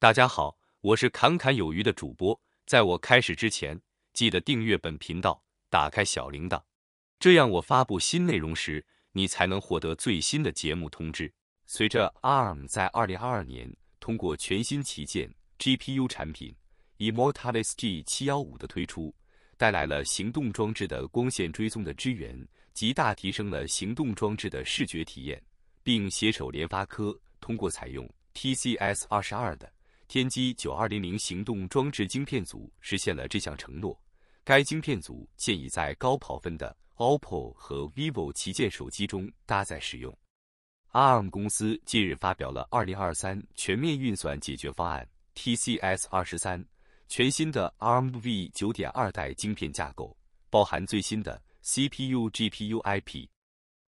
大家好，我是侃侃有余的主播。在我开始之前，记得订阅本频道，打开小铃铛，这样我发布新内容时，你才能获得最新的节目通知。随着 ARM 在2022年通过全新旗舰 GPU 产品 Imortalis G715 的推出，带来了行动装置的光线追踪的支援，极大提升了行动装置的视觉体验，并携手联发科通过采用 TCS22 的。天玑九二零零行动装置晶片组实现了这项承诺。该晶片组现已在高跑分的 OPPO 和 VIVO 旗舰手机中搭载使用。ARM 公司近日发表了2023全面运算解决方案 TCS 二十三，全新的 ARM V 九点二代晶片架构，包含最新的 CPU、GPU IP，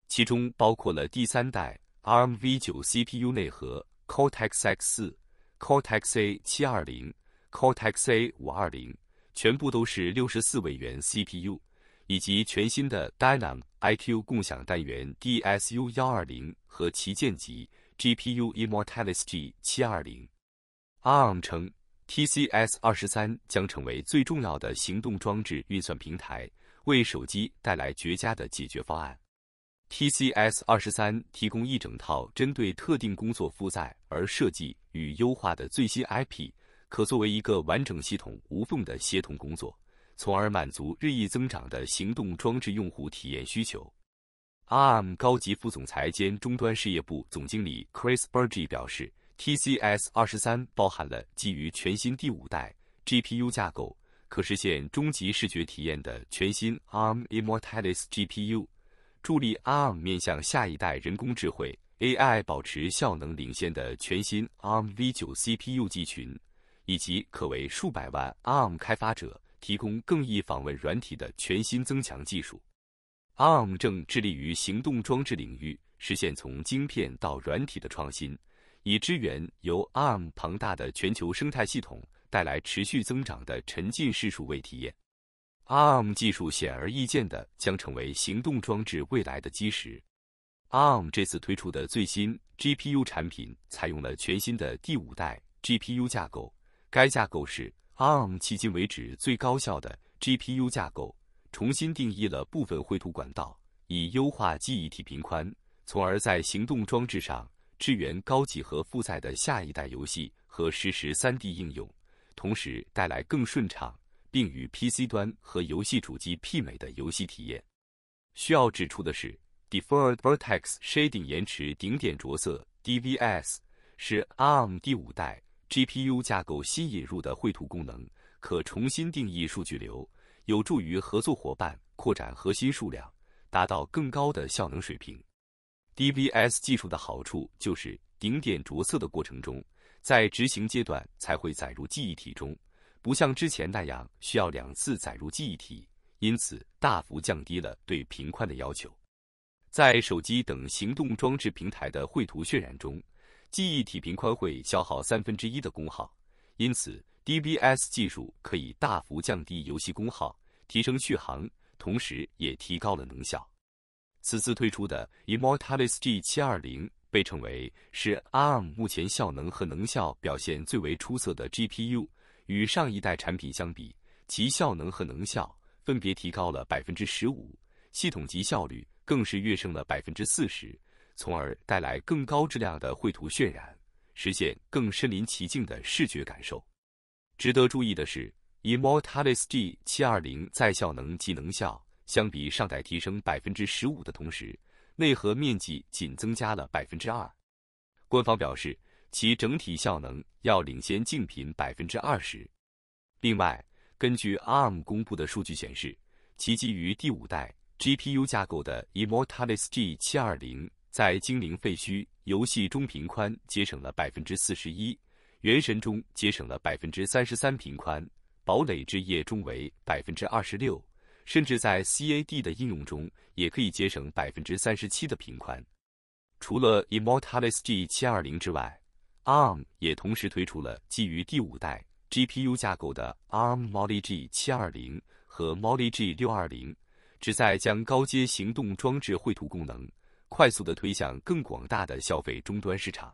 其中包括了第三代 ARM V 九 CPU 内核 Cortex X 四。Cortex A 七二零、Cortex A 五二零，全部都是六十四位元 CPU，以及全新的 Dynamic IQ 共享单元 DSU 幺二零和旗舰级 GPU Immortalis G 七二零。ARM 称 TCS 二十三将成为最重要的行动装置运算平台，为手机带来绝佳的解决方案。TCS 二十三提供一整套针对特定工作负载而设计与优化的最新 IP，可作为一个完整系统无缝的协同工作，从而满足日益增长的行动装置用户体验需求。ARM 高级副总裁兼终端事业部总经理 Chris Burge 表示：“TCS 二十三包含了基于全新第五代 GPU 架构，可实现终极视觉体验的全新 ARM Immortalis GPU。”助力 ARM 面向下一代人工智慧 AI 保持效能领先的全新 ARM V9 CPU 集群，以及可为数百万 ARM 开发者提供更易访问软体的全新增强技术。ARM 正致力于行动装置领域实现从晶片到软体的创新，以支援由 ARM 庞大的全球生态系统带来持续增长的沉浸式数位体验。ARM 技术显而易见的将成为行动装置未来的基石。ARM 这次推出的最新 GPU 产品采用了全新的第五代 GPU 架构，该架构是 ARM 迄今为止最高效的 GPU 架构，重新定义了部分绘图管道，以优化记忆体频宽，从而在行动装置上支援高几何负载的下一代游戏和实时 3D 应用，同时带来更顺畅。并与 PC 端和游戏主机媲美的游戏体验。需要指出的是，Deferred Vertex Shading 延迟顶点着色 （DVS） 是 ARM 第五代 GPU 架构新引入的绘图功能，可重新定义数据流，有助于合作伙伴扩展核心数量，达到更高的效能水平。DVS 技术的好处就是顶点着色的过程中，在执行阶段才会载入记忆体中。不像之前那样需要两次载入记忆体，因此大幅降低了对频宽的要求。在手机等行动装置平台的绘图渲染中，记忆体频宽会消耗三分之一的功耗，因此 d b s 技术可以大幅降低游戏功耗，提升续航，同时也提高了能效。此次推出的 Immortalis G720 被称为是 ARM 目前效能和能效表现最为出色的 GPU。与上一代产品相比，其效能和能效分别提高了百分之十五，系统级效率更是跃升了百分之四十，从而带来更高质量的绘图渲染，实现更身临其境的视觉感受。值得注意的是，以 Mortalis G 七二零在效能及能效相比上代提升百分之十五的同时，内核面积仅增加了百分之二。官方表示。其整体效能要领先竞品百分之二十。另外，根据 ARM 公布的数据显示，其基于第五代 GPU 架构的 Immortalis G720 在《精灵废墟》游戏中频宽节省了百分之四十一，《原神》中节省了百分之三十三频宽，《堡垒之夜》中为百分之二十六，甚至在 CAD 的应用中也可以节省百分之三十七的频宽。除了 Immortalis G720 之外，ARM 也同时推出了基于第五代 GPU 架构的 ARM m o l y g 720和 m o l y g 620，旨在将高阶行动装置绘图功能快速的推向更广大的消费终端市场。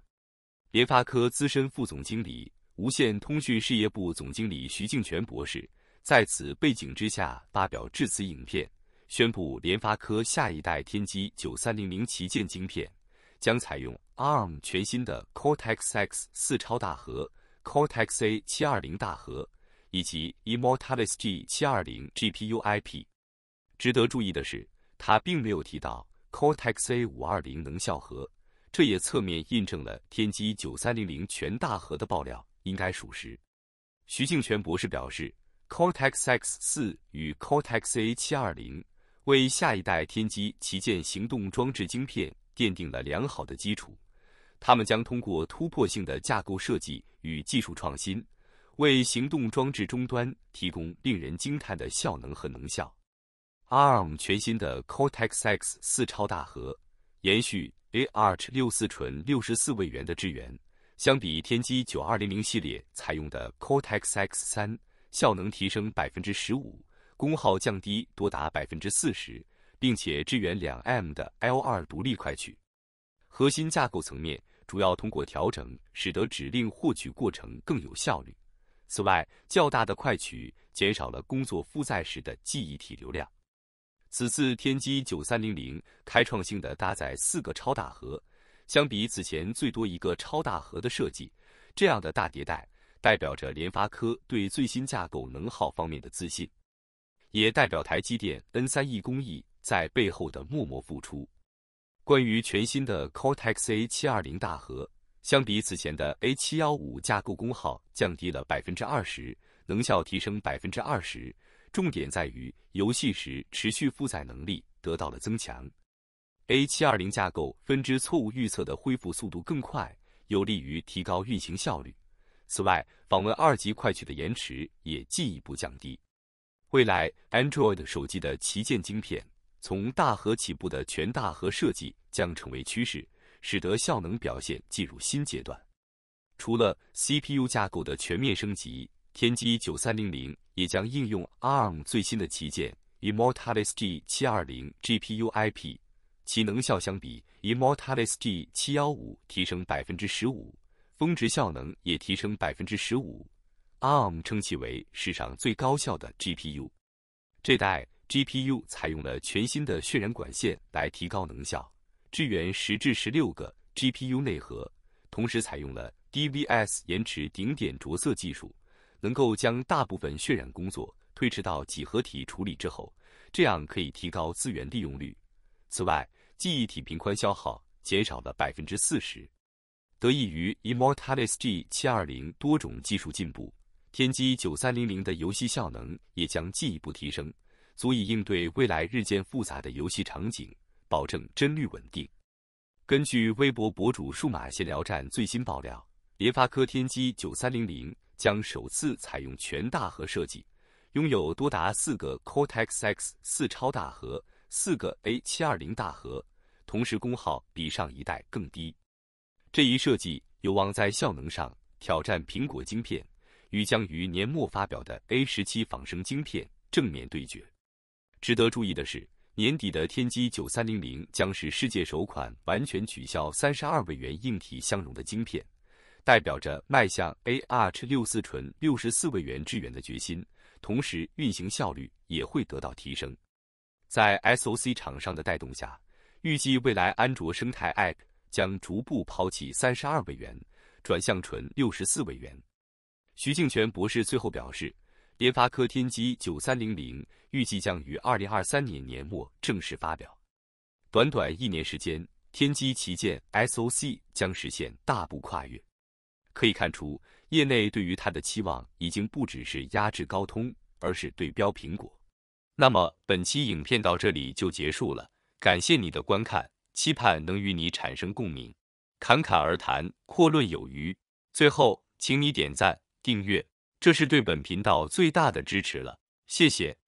联发科资深副总经理、无线通讯事业部总经理徐敬全博士在此背景之下发表致辞影片，宣布联发科下一代天玑9300旗舰晶片将采用。ARM 全新的 Cortex X 四超大核 Cortex A 七二零大核，以及 Immortalis G 七二零 GPU IP。值得注意的是，它并没有提到 Cortex A 五二零能效核，这也侧面印证了天玑九三零零全大核的爆料应该属实。徐静泉博士表示，Cortex X 四与 Cortex A 七二零为下一代天玑旗舰行动装置晶片。奠定了良好的基础。他们将通过突破性的架构设计与技术创新，为行动装置终端提供令人惊叹的效能和能效。ARM 全新的 Cortex-X 四超大核延续 Aarch 六四纯六十四位元的支援，相比天玑九二零零系列采用的 Cortex-X 三，效能提升百分之十五，功耗降低多达百分之四十。并且支援两 M 的 L2 独立快取，核心架构层面主要通过调整，使得指令获取过程更有效率。此外，较大的快取减少了工作负载时的记忆体流量。此次天玑九三零零开创性的搭载四个超大核，相比此前最多一个超大核的设计，这样的大迭代代表着联发科对最新架构能耗方面的自信，也代表台积电 N 三 E 工艺。在背后的默默付出。关于全新的 Cortex A 七二零大核，相比此前的 A 七幺五架构，功耗降低了百分之二十，能效提升百分之二十。重点在于游戏时持续负载能力得到了增强。A 七二零架构分支错误预测的恢复速度更快，有利于提高运行效率。此外，访问二级快取的延迟也进一步降低。未来 Android 手机的旗舰晶片。从大核起步的全大核设计将成为趋势，使得效能表现进入新阶段。除了 CPU 架构的全面升级，天玑九三零零也将应用 ARM 最新的旗舰 Immortalis-G720 GPU IP，其能效相比 Immortalis-G715 提升百分之十五，峰值效能也提升百分之十五。ARM 称其为史上最高效的 GPU，这代。GPU 采用了全新的渲染管线来提高能效，支援十至十六个 GPU 内核，同时采用了 DVS 延迟顶点着色技术，能够将大部分渲染工作推迟到几何体处理之后，这样可以提高资源利用率。此外，记忆体频宽消耗减少了百分之四十。得益于 Imortalis G720 多种技术进步，天玑9300的游戏效能也将进一步提升。足以应对未来日渐复杂的游戏场景，保证帧率稳定。根据微博博主“数码闲聊站”最新爆料，联发科天玑九三零零将首次采用全大核设计，拥有多达四个 Cortex X 四超大核，四个 A 七二零大核，同时功耗比上一代更低。这一设计有望在效能上挑战苹果晶片，与将于年末发表的 A 十七仿生晶片正面对决。值得注意的是，年底的天玑九三零零将是世界首款完全取消三十二位元硬体相容的晶片，代表着迈向 A r h 六四纯六十四位元支援的决心，同时运行效率也会得到提升。在 S O C 厂商的带动下，预计未来安卓生态 App 将逐步抛弃三十二位元，转向纯六十四位元。徐敬泉博士最后表示。联发科天玑九三零零预计将于二零二三年年末正式发表。短短一年时间，天玑旗舰 SOC 将实现大步跨越。可以看出，业内对于它的期望已经不只是压制高通，而是对标苹果。那么本期影片到这里就结束了，感谢你的观看，期盼能与你产生共鸣。侃侃而谈，阔论有余。最后，请你点赞、订阅。这是对本频道最大的支持了，谢谢。